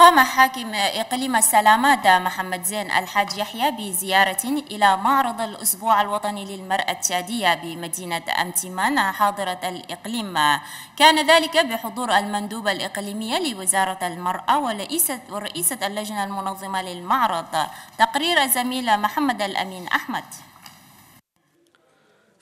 قام حاكم إقليم السلامة محمد زين الحاج يحيى بزيارة إلى معرض الأسبوع الوطني للمرأة التشادية بمدينة أمتمان حاضرة الإقليم كان ذلك بحضور المندوبة الإقليمية لوزارة المرأة ورئيسة, اللجنة المنظمة للمعرض تقرير زميل محمد الأمين أحمد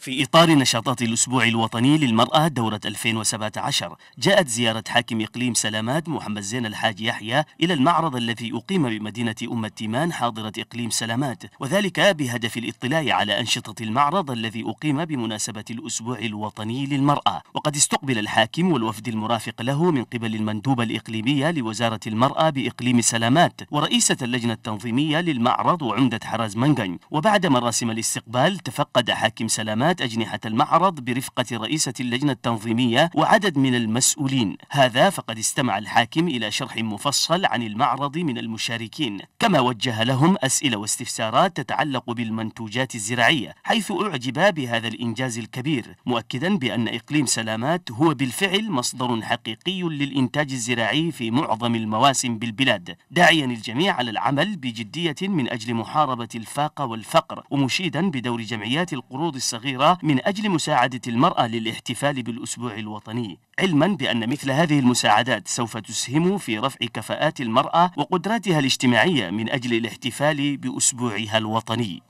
في إطار نشاطات الأسبوع الوطني للمرأة دورة 2017 جاءت زيارة حاكم إقليم سلامات محمد زين الحاج يحيى إلى المعرض الذي أقيم بمدينة أم التيمان حاضرة إقليم سلامات وذلك بهدف الاطلاع على أنشطة المعرض الذي أقيم بمناسبة الأسبوع الوطني للمرأة وقد استقبل الحاكم والوفد المرافق له من قبل المندوبة الإقليمية لوزارة المرأة بإقليم سلامات ورئيسة اللجنة التنظيمية للمعرض وعمدة حراز منغن وبعد مراسم الاستقبال تفقد حاكم سلامات تشكلت أجنحة المعرض برفقة رئيسة اللجنة التنظيمية وعدد من المسؤولين هذا فقد استمع الحاكم إلى شرح مفصل عن المعرض من المشاركين كما وجه لهم أسئلة واستفسارات تتعلق بالمنتوجات الزراعية حيث أعجب بهذا الإنجاز الكبير مؤكدا بأن إقليم سلامات هو بالفعل مصدر حقيقي للإنتاج الزراعي في معظم المواسم بالبلاد داعيا الجميع على العمل بجدية من أجل محاربة الفاقة والفقر ومشيدا بدور جمعيات القروض الصغيرة الصغيرة من أجل مساعدة المرأة للاحتفال بالأسبوع الوطني علما بأن مثل هذه المساعدات سوف تسهم في رفع كفاءات المرأة وقدراتها الاجتماعية من أجل الاحتفال بأسبوعها الوطني